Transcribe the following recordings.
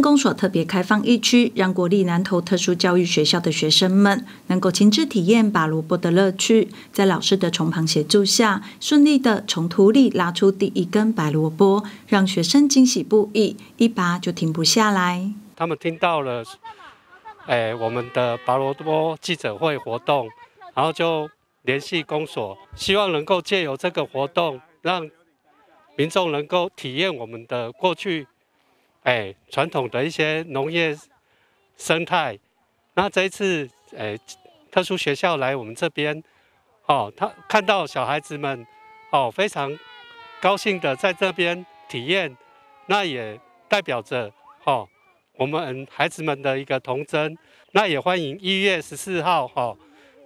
公所特别开放一区，让国立南投特殊教育学校的学生们能够亲自体验拔萝卜的乐趣。在老师的从旁协助下，顺利的从土里拉出第一根白萝卜，让学生惊喜不已，一拔就停不下来。他们听到了，哎，我们的拔萝卜记者会活动，然后就联系公所，希望能够借由这个活动，让民众能够体验我们的过去。哎，传统的一些农业生态，那这一次哎，特殊学校来我们这边，哦，他看到小孩子们，哦，非常高兴的在这边体验，那也代表着哦，我们孩子们的一个童真，那也欢迎一月十四号哈，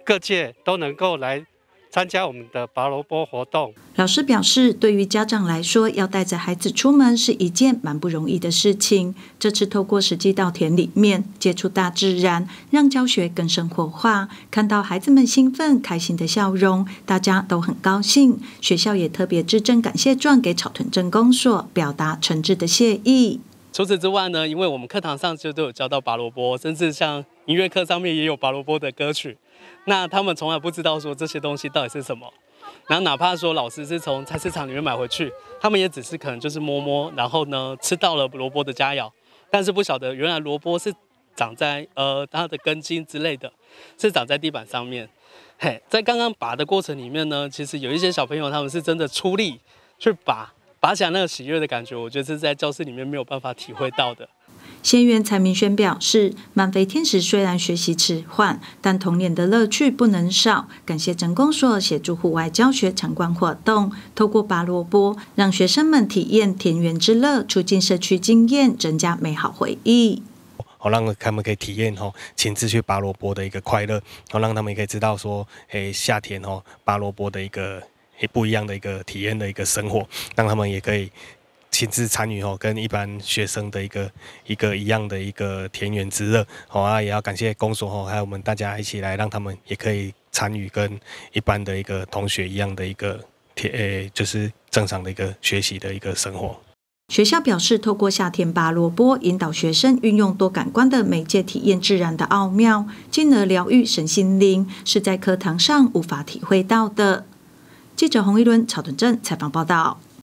各界都能够来。参加我们的拔萝卜活动，老师表示，对于家长来说，要带着孩子出门是一件蛮不容易的事情。这次透过实际稻田里面接触大自然，让教学更生活化，看到孩子们兴奋开心的笑容，大家都很高兴。学校也特别致赠感谢状给草屯镇公所，表达诚挚的谢意。除此之外呢，因为我们课堂上就都有教到拔萝卜，甚至像音乐课上面也有拔萝卜的歌曲。那他们从来不知道说这些东西到底是什么，然后哪怕说老师是从菜市场里面买回去，他们也只是可能就是摸摸，然后呢吃到了萝卜的佳肴，但是不晓得原来萝卜是长在呃它的根茎之类的，是长在地板上面。嘿，在刚刚拔的过程里面呢，其实有一些小朋友他们是真的出力去拔，拔起来那个喜悦的感觉，我觉得是在教室里面没有办法体会到的。先源蔡明轩表示，漫飞天使虽然学习迟缓，但童年的乐趣不能少。感谢陈公所协助户外教学参观活动，透过拔萝卜，让学生们体验田园之乐，促进社区经验，增加美好回忆。好，让他们可以体验哦，亲自去拔萝卜的一个快乐。好，让他们也可以知道说，诶，夏天哦，拔萝卜的一个不一样的一个体验的一个生活，让他们也可以。亲自参与哦，跟一般学生的一个一个一样的一个田园之乐，好啊，也要感谢公所哦，还有我们大家一起来，让他们也可以参与跟一般的一个同学一样的一个田，呃，就是正常的一个学习的一个生活。学校表示，透过夏天拔萝卜，引导学生运用多感官的媒介体验自然的奥妙，进而疗愈身心灵，是在课堂上无法体会到的。记者洪一伦、曹屯镇采访报道。